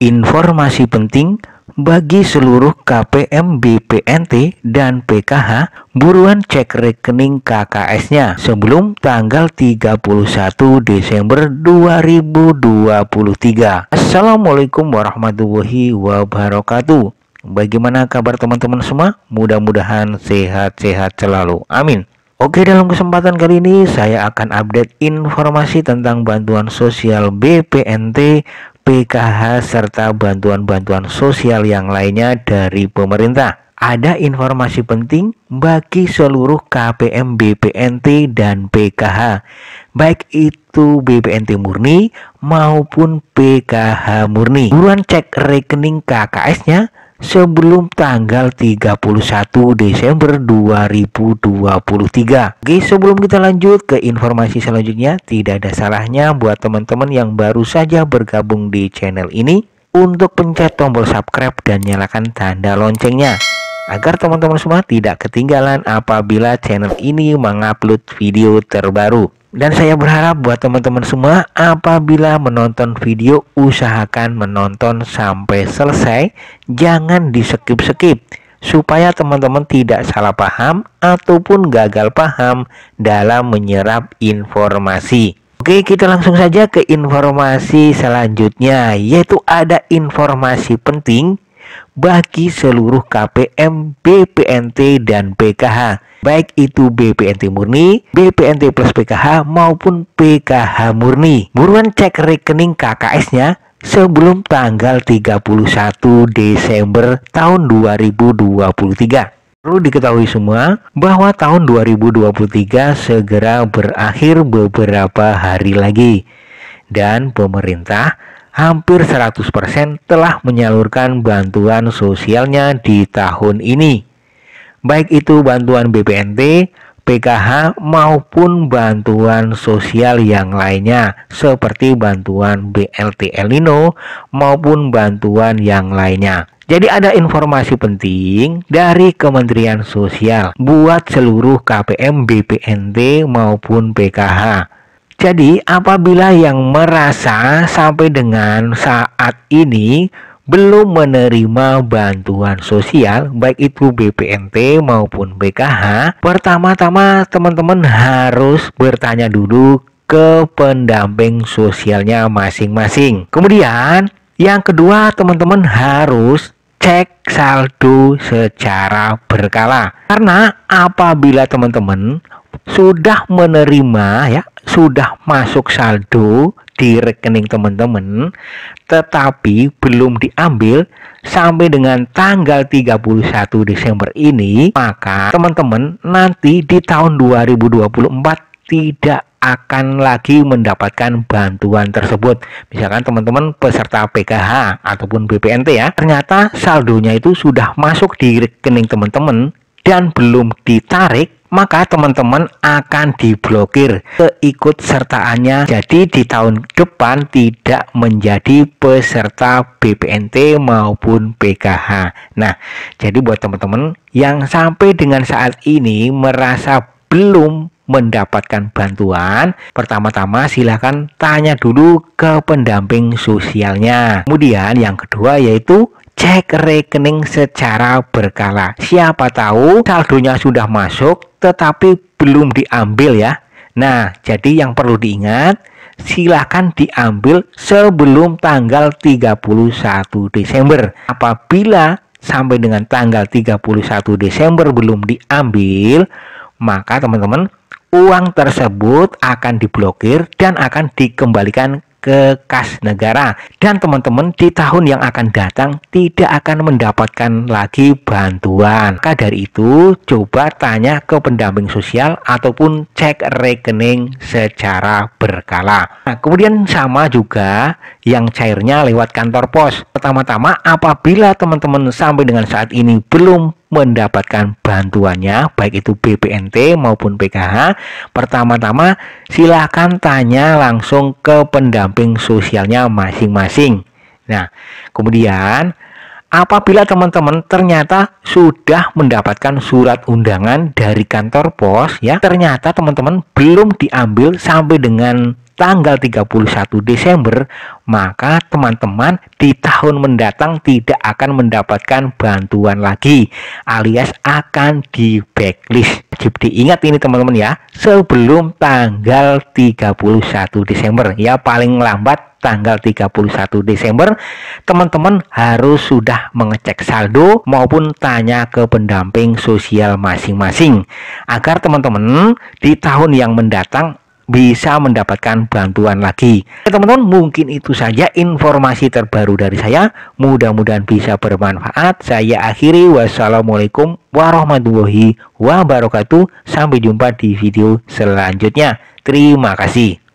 Informasi penting bagi seluruh KPM BPNT dan PKH buruan cek rekening KKS-nya sebelum tanggal 31 Desember 2023. Assalamualaikum warahmatullahi wabarakatuh. Bagaimana kabar teman-teman semua? Mudah-mudahan sehat-sehat selalu. Amin. Oke, dalam kesempatan kali ini saya akan update informasi tentang bantuan sosial BPNT PKH serta bantuan-bantuan sosial yang lainnya dari pemerintah. Ada informasi penting bagi seluruh KPM BPNT dan PKH, baik itu BPNT murni maupun PKH murni. Buruan cek rekening KKS-nya sebelum tanggal 31 Desember 2023. Oke, sebelum kita lanjut ke informasi selanjutnya, tidak ada salahnya buat teman-teman yang baru saja bergabung di channel ini untuk pencet tombol subscribe dan nyalakan tanda loncengnya agar teman-teman semua tidak ketinggalan apabila channel ini mengupload video terbaru. Dan saya berharap buat teman-teman semua apabila menonton video usahakan menonton sampai selesai, jangan di skip-skip supaya teman-teman tidak salah paham ataupun gagal paham dalam menyerap informasi. Oke, kita langsung saja ke informasi selanjutnya yaitu ada informasi penting bagi seluruh KPM, BPNT, dan PKH, baik itu BPNT murni, BPNT plus PKH, maupun PKH murni. Buruan cek rekening KKS-nya sebelum tanggal 31 Desember tahun 2023. Perlu diketahui semua bahwa tahun 2023 segera berakhir beberapa hari lagi dan pemerintah hampir 100% telah menyalurkan bantuan sosialnya di tahun ini. Baik itu bantuan BPNT, PKH maupun bantuan sosial yang lainnya seperti bantuan BLT El Nino maupun bantuan yang lainnya. Jadi ada informasi penting dari Kementerian Sosial buat seluruh KPM BPNT maupun PKH jadi, apabila yang merasa sampai dengan saat ini belum menerima bantuan sosial, baik itu BPNT maupun BKH, pertama-tama teman-teman harus bertanya dulu ke pendamping sosialnya masing-masing. Kemudian, yang kedua, teman-teman harus cek saldo secara berkala. Karena apabila teman-teman sudah menerima ya sudah masuk saldo di rekening teman-teman tetapi belum diambil sampai dengan tanggal 31 Desember ini maka teman-teman nanti di tahun 2024 tidak akan lagi mendapatkan bantuan tersebut. Misalkan teman-teman peserta PKH ataupun BPNT ya, ternyata saldonya itu sudah masuk di rekening teman-teman dan belum ditarik maka teman-teman akan diblokir keikutsertaannya jadi di tahun depan tidak menjadi peserta BPNT maupun PKH nah jadi buat teman-teman yang sampai dengan saat ini merasa belum mendapatkan bantuan, pertama-tama silahkan tanya dulu ke pendamping sosialnya. Kemudian yang kedua yaitu cek rekening secara berkala. Siapa tahu saldonya sudah masuk tetapi belum diambil ya. Nah, jadi yang perlu diingat, silahkan diambil sebelum tanggal 31 Desember. Apabila sampai dengan tanggal 31 Desember belum diambil, maka teman-teman uang tersebut akan diblokir dan akan dikembalikan ke kas negara dan teman-teman di tahun yang akan datang tidak akan mendapatkan lagi bantuan maka itu coba tanya ke pendamping sosial ataupun cek rekening secara berkala nah, kemudian sama juga yang cairnya lewat kantor pos pertama-tama apabila teman-teman sampai dengan saat ini belum mendapatkan bantuannya baik itu BPNT maupun PKH pertama-tama silakan tanya langsung ke pendamping sosialnya masing-masing nah kemudian apabila teman-teman ternyata sudah mendapatkan surat undangan dari kantor pos ya ternyata teman-teman belum diambil sampai dengan tanggal 31 Desember, maka teman-teman di tahun mendatang tidak akan mendapatkan bantuan lagi alias akan di backlist. Jadi diingat ini teman-teman ya, sebelum tanggal 31 Desember ya paling lambat tanggal 31 Desember, teman-teman harus sudah mengecek saldo maupun tanya ke pendamping sosial masing-masing agar teman-teman di tahun yang mendatang bisa mendapatkan bantuan lagi. Ya, teman-teman, mungkin itu saja informasi terbaru dari saya. Mudah-mudahan bisa bermanfaat. Saya akhiri. Wassalamualaikum warahmatullahi wabarakatuh. Sampai jumpa di video selanjutnya. Terima kasih.